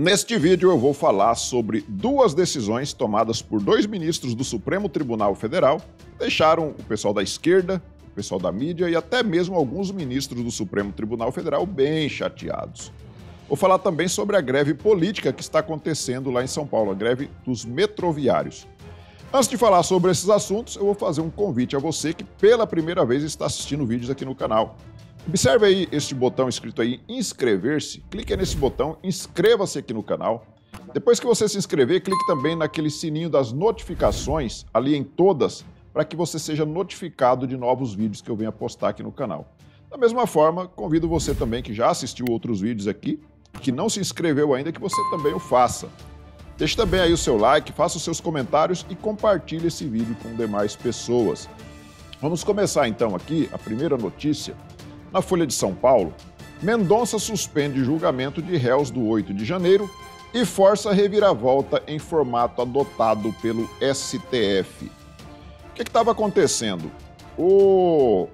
Neste vídeo eu vou falar sobre duas decisões tomadas por dois ministros do Supremo Tribunal Federal que deixaram o pessoal da esquerda, o pessoal da mídia e até mesmo alguns ministros do Supremo Tribunal Federal bem chateados. Vou falar também sobre a greve política que está acontecendo lá em São Paulo, a greve dos metroviários. Antes de falar sobre esses assuntos, eu vou fazer um convite a você que pela primeira vez está assistindo vídeos aqui no canal. Observe aí este botão escrito aí inscrever-se. Clique nesse botão, inscreva-se aqui no canal. Depois que você se inscrever, clique também naquele sininho das notificações, ali em todas, para que você seja notificado de novos vídeos que eu venha postar aqui no canal. Da mesma forma, convido você também que já assistiu outros vídeos aqui, que não se inscreveu ainda, que você também o faça. Deixe também aí o seu like, faça os seus comentários e compartilhe esse vídeo com demais pessoas. Vamos começar então aqui a primeira notícia na Folha de São Paulo, Mendonça suspende julgamento de réus do 8 de janeiro e força reviravolta em formato adotado pelo STF. O que é estava acontecendo? O...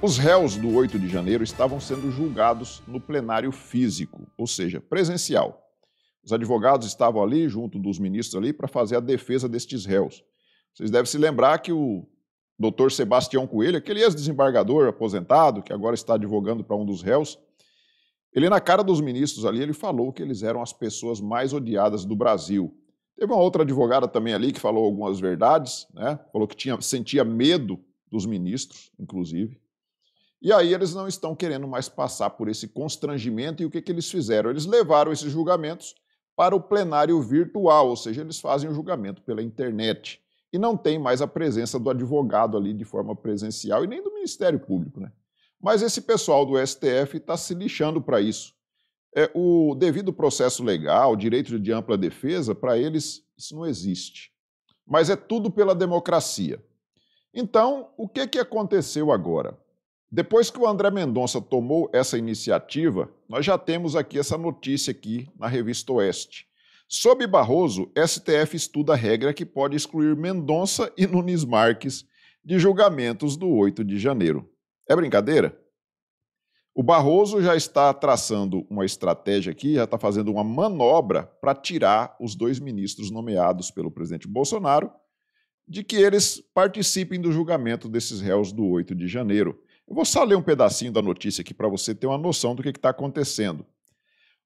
Os réus do 8 de janeiro estavam sendo julgados no plenário físico, ou seja, presencial. Os advogados estavam ali, junto dos ministros ali, para fazer a defesa destes réus. Vocês devem se lembrar que o doutor Sebastião Coelho, aquele ex-desembargador aposentado, que agora está advogando para um dos réus, ele, na cara dos ministros ali, ele falou que eles eram as pessoas mais odiadas do Brasil. Teve uma outra advogada também ali que falou algumas verdades, né? falou que tinha, sentia medo dos ministros, inclusive. E aí eles não estão querendo mais passar por esse constrangimento. E o que, que eles fizeram? Eles levaram esses julgamentos para o plenário virtual, ou seja, eles fazem o julgamento pela internet e não tem mais a presença do advogado ali de forma presencial e nem do Ministério Público. Né? Mas esse pessoal do STF está se lixando para isso. É, o devido processo legal, direito de ampla defesa, para eles isso não existe. Mas é tudo pela democracia. Então, o que, que aconteceu agora? Depois que o André Mendonça tomou essa iniciativa, nós já temos aqui essa notícia aqui na Revista Oeste. Sob Barroso, STF estuda a regra que pode excluir Mendonça e Nunes Marques de julgamentos do 8 de janeiro. É brincadeira? O Barroso já está traçando uma estratégia aqui, já está fazendo uma manobra para tirar os dois ministros nomeados pelo presidente Bolsonaro de que eles participem do julgamento desses réus do 8 de janeiro. Eu vou só ler um pedacinho da notícia aqui para você ter uma noção do que está acontecendo.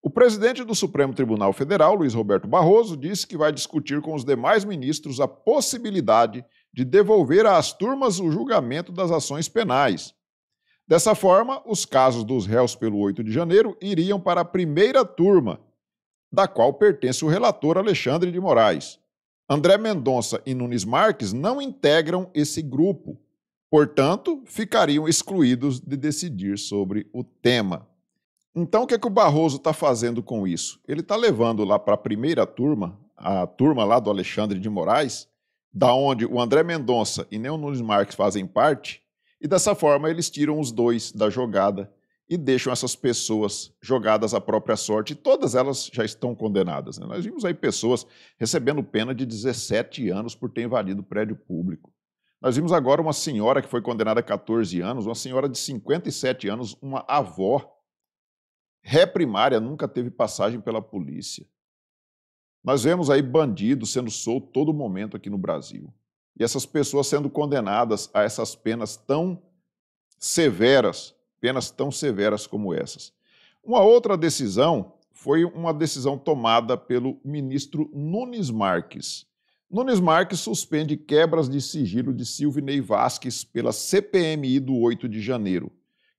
O presidente do Supremo Tribunal Federal, Luiz Roberto Barroso, disse que vai discutir com os demais ministros a possibilidade de devolver às turmas o julgamento das ações penais. Dessa forma, os casos dos réus pelo 8 de janeiro iriam para a primeira turma, da qual pertence o relator Alexandre de Moraes. André Mendonça e Nunes Marques não integram esse grupo, portanto, ficariam excluídos de decidir sobre o tema. Então, o que, é que o Barroso está fazendo com isso? Ele está levando lá para a primeira turma, a turma lá do Alexandre de Moraes, da onde o André Mendonça e nem Nunes Marques fazem parte, e dessa forma eles tiram os dois da jogada e deixam essas pessoas jogadas à própria sorte. E todas elas já estão condenadas. Né? Nós vimos aí pessoas recebendo pena de 17 anos por ter invadido prédio público. Nós vimos agora uma senhora que foi condenada a 14 anos, uma senhora de 57 anos, uma avó Ré primária nunca teve passagem pela polícia. Nós vemos aí bandidos sendo solto todo momento aqui no Brasil. E essas pessoas sendo condenadas a essas penas tão severas, penas tão severas como essas. Uma outra decisão foi uma decisão tomada pelo ministro Nunes Marques. Nunes Marques suspende quebras de sigilo de Silvinei Vasques pela CPMI do 8 de janeiro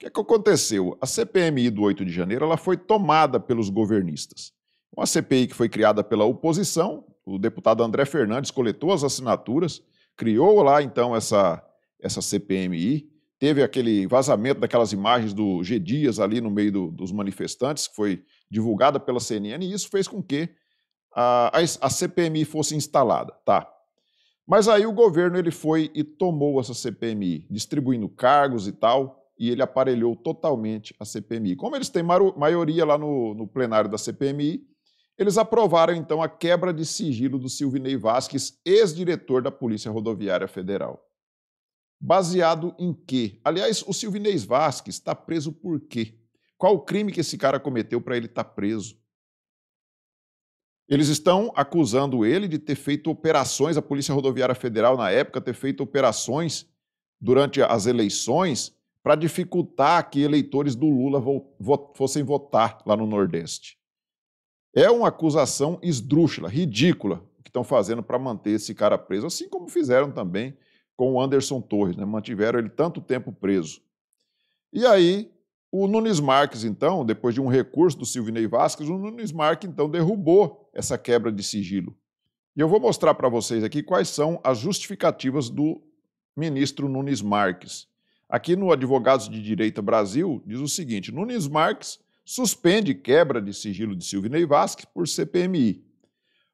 que, é que aconteceu? A CPMI do 8 de janeiro ela foi tomada pelos governistas. Uma então, CPI que foi criada pela oposição, o deputado André Fernandes coletou as assinaturas, criou lá então essa, essa CPMI, teve aquele vazamento daquelas imagens do G. Dias ali no meio do, dos manifestantes, que foi divulgada pela CNN, e isso fez com que a, a, CPMI fosse instalada, tá? Mas aí o governo ele foi e tomou essa CPMI, distribuindo cargos e tal, e ele aparelhou totalmente a CPMI. Como eles têm maioria lá no, no plenário da CPMI, eles aprovaram então a quebra de sigilo do Silvinei Vasques, ex-diretor da Polícia Rodoviária Federal. Baseado em quê? Aliás, o Silvinei Vasques está preso por quê? Qual o crime que esse cara cometeu para ele estar tá preso? Eles estão acusando ele de ter feito operações, a Polícia Rodoviária Federal, na época, ter feito operações durante as eleições para dificultar que eleitores do Lula fossem votar lá no Nordeste. É uma acusação esdrúxula, ridícula, o que estão fazendo para manter esse cara preso, assim como fizeram também com o Anderson Torres, né? mantiveram ele tanto tempo preso. E aí, o Nunes Marques, então, depois de um recurso do Silvinei Vasquez, o Nunes Marques, então, derrubou essa quebra de sigilo. E eu vou mostrar para vocês aqui quais são as justificativas do ministro Nunes Marques. Aqui no Advogados de Direita Brasil, diz o seguinte: Nunes Marques suspende quebra de sigilo de Silvio Vasque por CPMI.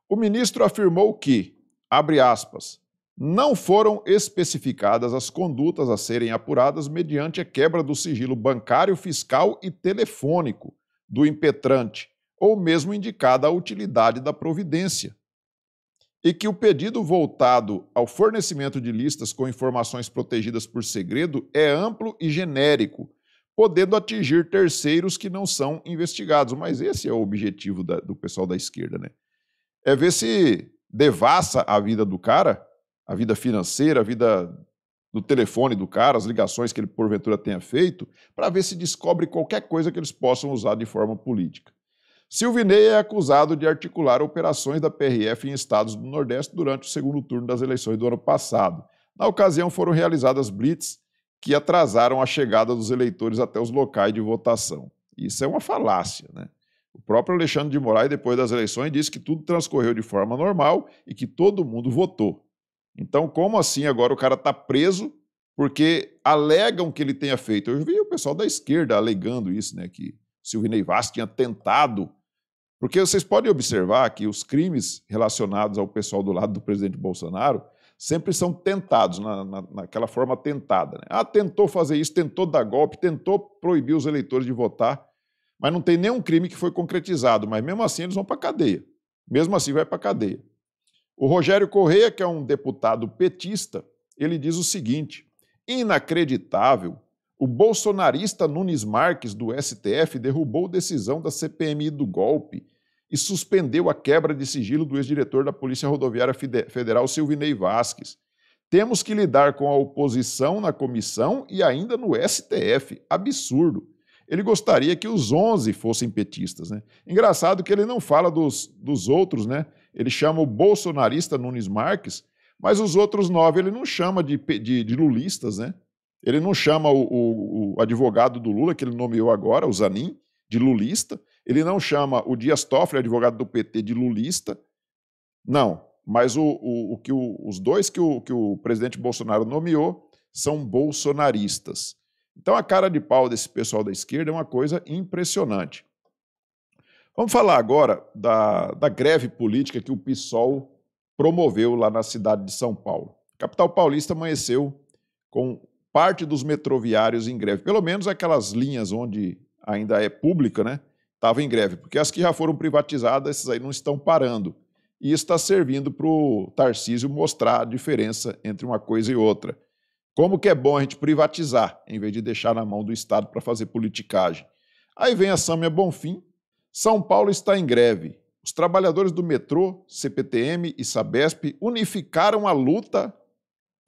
O ministro afirmou que, abre aspas, não foram especificadas as condutas a serem apuradas mediante a quebra do sigilo bancário, fiscal e telefônico do impetrante, ou mesmo indicada a utilidade da providência, e que o pedido voltado ao fornecimento de listas com informações protegidas por segredo é amplo e genérico, podendo atingir terceiros que não são investigados. Mas esse é o objetivo da, do pessoal da esquerda, né? É ver se devassa a vida do cara, a vida financeira, a vida do telefone do cara, as ligações que ele porventura tenha feito, para ver se descobre qualquer coisa que eles possam usar de forma política. Silvinei é acusado de articular operações da PRF em estados do Nordeste durante o segundo turno das eleições do ano passado. Na ocasião, foram realizadas blitz que atrasaram a chegada dos eleitores até os locais de votação. Isso é uma falácia, né? O próprio Alexandre de Moraes, depois das eleições, disse que tudo transcorreu de forma normal e que todo mundo votou. Então, como assim agora o cara está preso porque alegam que ele tenha feito? Eu vi o pessoal da esquerda alegando isso, né? Que Silvinei Vaz tinha tentado porque vocês podem observar que os crimes relacionados ao pessoal do lado do presidente Bolsonaro sempre são tentados, na, na, naquela forma tentada. Né? Ah, tentou fazer isso, tentou dar golpe, tentou proibir os eleitores de votar, mas não tem nenhum crime que foi concretizado. Mas mesmo assim eles vão para a cadeia. Mesmo assim vai para a cadeia. O Rogério Correia, que é um deputado petista, ele diz o seguinte: inacreditável o bolsonarista Nunes Marques, do STF, derrubou decisão da CPMI do golpe e suspendeu a quebra de sigilo do ex-diretor da Polícia Rodoviária Federal, Silvinei Vasques. Temos que lidar com a oposição na comissão e ainda no STF. Absurdo. Ele gostaria que os 11 fossem petistas. Né? Engraçado que ele não fala dos, dos outros, né? Ele chama o bolsonarista Nunes Marques, mas os outros nove ele não chama de, de, de lulistas, né? Ele não chama o, o, o advogado do Lula, que ele nomeou agora, o Zanin, de lulista. Ele não chama o Dias Toffoli, advogado do PT, de lulista. Não, mas o, o, o que os dois que o, que o presidente Bolsonaro nomeou são bolsonaristas. Então a cara de pau desse pessoal da esquerda é uma coisa impressionante. Vamos falar agora da, da greve política que o PSOL promoveu lá na cidade de São Paulo. A capital paulista amanheceu com parte dos metroviários em greve, pelo menos aquelas linhas onde ainda é pública, né? Estava em greve, porque as que já foram privatizadas, essas aí não estão parando. E está servindo para o Tarcísio mostrar a diferença entre uma coisa e outra. Como que é bom a gente privatizar, em vez de deixar na mão do Estado para fazer politicagem. Aí vem a Sâmia Bonfim. São Paulo está em greve. Os trabalhadores do metrô, CPTM e Sabesp unificaram a luta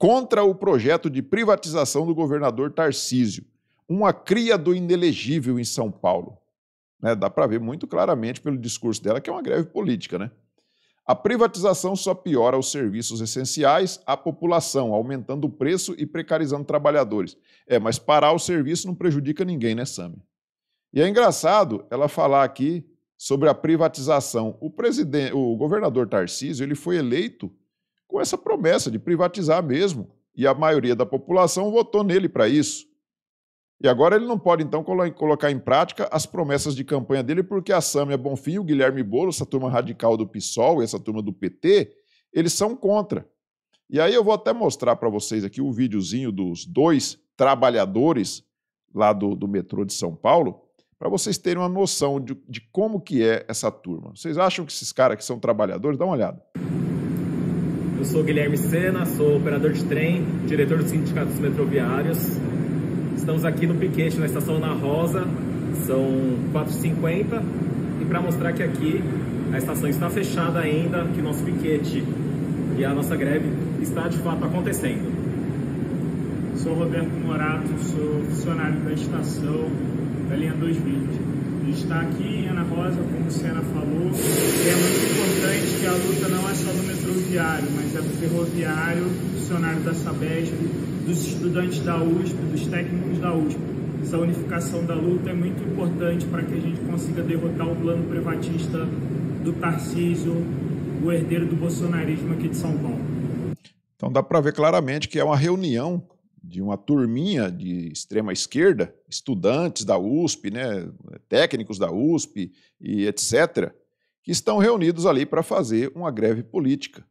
contra o projeto de privatização do governador Tarcísio, uma cria do inelegível em São Paulo. Né? Dá para ver muito claramente pelo discurso dela que é uma greve política, né? A privatização só piora os serviços essenciais à população, aumentando o preço e precarizando trabalhadores. É, mas parar o serviço não prejudica ninguém, né, Sami? E é engraçado ela falar aqui sobre a privatização. O presidente, o governador Tarcísio, ele foi eleito com essa promessa de privatizar mesmo. E a maioria da população votou nele para isso. E agora ele não pode, então, colocar em prática as promessas de campanha dele, porque a Sâmia Bonfim, o Guilherme Boulos, essa turma radical do PSOL e essa turma do PT, eles são contra. E aí eu vou até mostrar para vocês aqui o um videozinho dos dois trabalhadores lá do, do metrô de São Paulo, para vocês terem uma noção de, de como que é essa turma. Vocês acham que esses caras que são trabalhadores? Dá uma olhada. Eu sou Guilherme Sena, sou operador de trem, diretor do Sindicato dos Metroviários. Estamos aqui no Piquete, na estação Na Rosa, são 4h50 e para mostrar que aqui a estação está fechada ainda, que nosso piquete e a nossa greve está de fato acontecendo. Sou Roberto Morato, sou funcionário da estação da linha 220 está aqui em Ana Rosa, como o Sena falou, é muito importante que a luta não é só ferroviário, mas é do ferroviário, funcionário da Sabesp, dos estudantes da USP, dos técnicos da USP. Essa unificação da luta é muito importante para que a gente consiga derrotar o plano privatista do Tarcísio, o herdeiro do bolsonarismo aqui de São Paulo. Então dá para ver claramente que é uma reunião de uma turminha de extrema esquerda, estudantes da USP, né, técnicos da USP e etc., que estão reunidos ali para fazer uma greve política.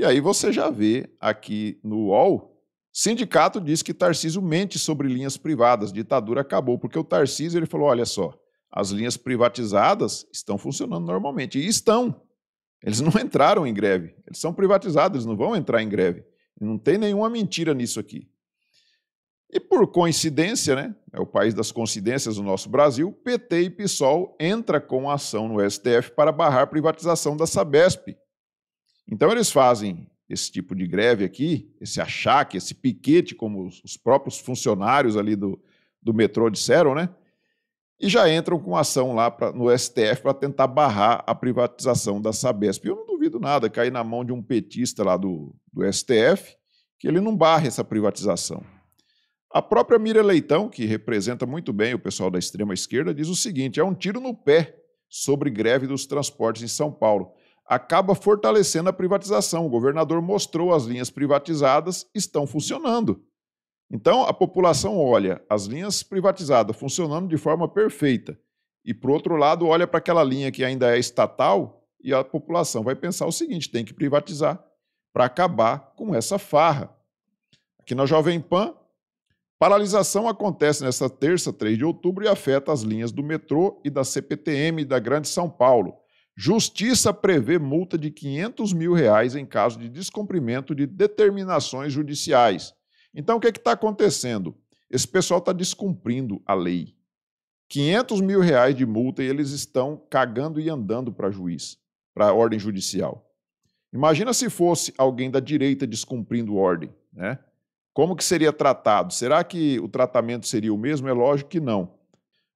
E aí você já vê aqui no UOL, sindicato diz que Tarcísio mente sobre linhas privadas, ditadura acabou, porque o Tarcísio ele falou, olha só, as linhas privatizadas estão funcionando normalmente, e estão. Eles não entraram em greve, eles são privatizados, eles não vão entrar em greve. Não tem nenhuma mentira nisso aqui. E por coincidência, né, é o país das coincidências do nosso Brasil, PT e PSOL entra com ação no STF para barrar privatização da Sabesp, então eles fazem esse tipo de greve aqui, esse achaque, esse piquete, como os próprios funcionários ali do, do metrô disseram, né? E já entram com ação lá pra, no STF para tentar barrar a privatização da Sabesp. Eu não duvido nada cair na mão de um petista lá do, do STF, que ele não barre essa privatização. A própria Mira Leitão, que representa muito bem o pessoal da extrema esquerda, diz o seguinte: é um tiro no pé sobre greve dos transportes em São Paulo acaba fortalecendo a privatização. O governador mostrou as linhas privatizadas estão funcionando. Então, a população olha as linhas privatizadas funcionando de forma perfeita. E, por outro lado, olha para aquela linha que ainda é estatal e a população vai pensar o seguinte: tem que privatizar para acabar com essa farra. Aqui na Jovem Pan, paralisação acontece nesta terça, 3 de outubro, e afeta as linhas do metrô e da CPTM da Grande São Paulo. Justiça prevê multa de 500 mil reais em caso de descumprimento de determinações judiciais. Então, o que é está acontecendo? Esse pessoal está descumprindo a lei. 500 mil reais de multa e eles estão cagando e andando para juiz, para ordem judicial. Imagina se fosse alguém da direita descumprindo ordem, né? Como que seria tratado? Será que o tratamento seria o mesmo? É lógico que não.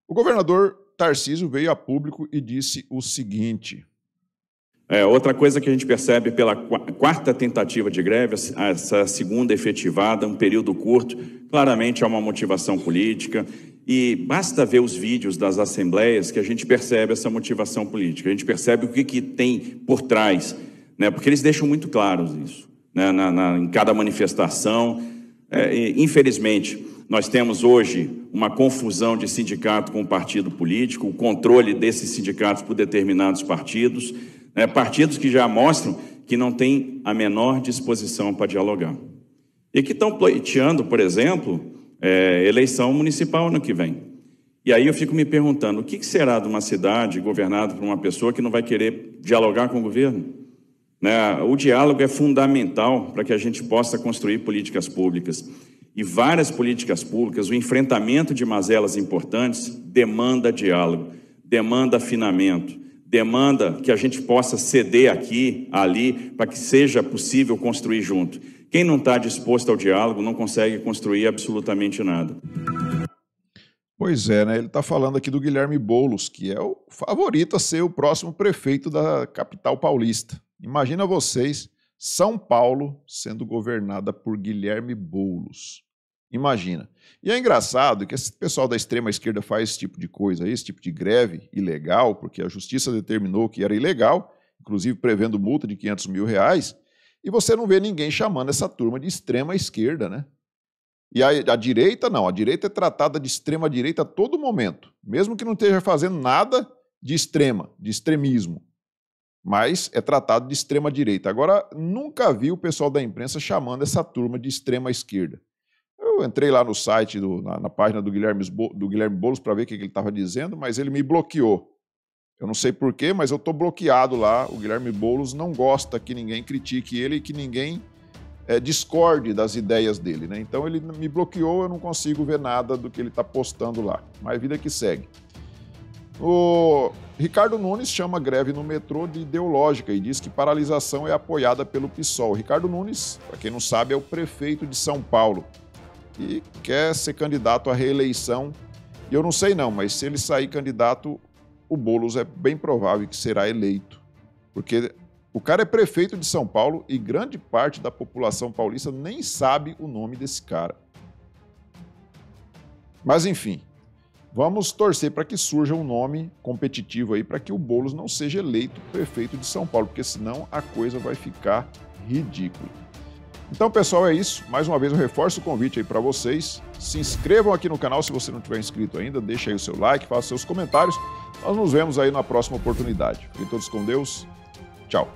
O governador Tarcísio veio a público e disse o seguinte. É, outra coisa que a gente percebe pela quarta tentativa de greve, essa segunda efetivada, um período curto, claramente há uma motivação política. E basta ver os vídeos das assembleias que a gente percebe essa motivação política, a gente percebe o que, que tem por trás, né? porque eles deixam muito claros isso né? na, na, em cada manifestação. É, infelizmente, nós temos hoje uma confusão de sindicato com partido político, o controle desses sindicatos por determinados partidos, né, partidos que já mostram que não têm a menor disposição para dialogar. E que estão pleiteando, por exemplo, é, eleição municipal ano que vem. E aí eu fico me perguntando: o que será de uma cidade governada por uma pessoa que não vai querer dialogar com o governo? Né? O diálogo é fundamental para que a gente possa construir políticas públicas. E várias políticas públicas, o enfrentamento de mazelas importantes demanda diálogo, demanda afinamento, demanda que a gente possa ceder aqui, ali, para que seja possível construir junto. Quem não está disposto ao diálogo não consegue construir absolutamente nada. Pois é, né? Ele está falando aqui do Guilherme Boulos, que é o favorito a ser o próximo prefeito da capital paulista. Imagina vocês, São Paulo sendo governada por Guilherme Boulos. Imagina. E é engraçado que esse pessoal da extrema esquerda faz esse tipo de coisa, esse tipo de greve ilegal, porque a justiça determinou que era ilegal, inclusive prevendo multa de 500 mil reais, e você não vê ninguém chamando essa turma de extrema esquerda, né? E a, a, direita, não, a direita é tratada de extrema direita a todo momento, mesmo que não esteja fazendo nada de extrema, de extremismo mas é tratado de extrema direita. Agora, nunca vi o pessoal da imprensa chamando essa turma de extrema esquerda. Eu entrei lá no site, do, na, na, página do Guilherme, do Guilherme Boulos para ver o que, que ele estava dizendo, mas ele me bloqueou. Eu não sei porquê, mas eu estou bloqueado lá. O Guilherme Boulos não gosta que ninguém critique ele e que ninguém é, discorde das ideias dele. Né? Então ele me bloqueou, eu não consigo ver nada do que ele está postando lá. Mas vida que segue. O Ricardo Nunes chama greve no metrô de ideológica e diz que paralisação é apoiada pelo PSOL. Ricardo Nunes, para quem não sabe, é o prefeito de São Paulo e quer ser candidato à reeleição. E eu não sei não, mas se ele sair candidato, o Bolos é bem provável que será eleito, porque o cara é prefeito de São Paulo e grande parte da população paulista nem sabe o nome desse cara. Mas enfim, Vamos torcer para que surja um nome competitivo aí para que o Bolos não seja eleito prefeito de São Paulo, porque senão a coisa vai ficar ridícula. Então, pessoal, é isso. Mais uma vez eu reforço o convite aí para vocês. Se inscrevam aqui no canal se você não tiver inscrito ainda, deixe aí o seu like, faça seus comentários. Nós nos vemos aí na próxima oportunidade. Fiquem todos com Deus. Tchau.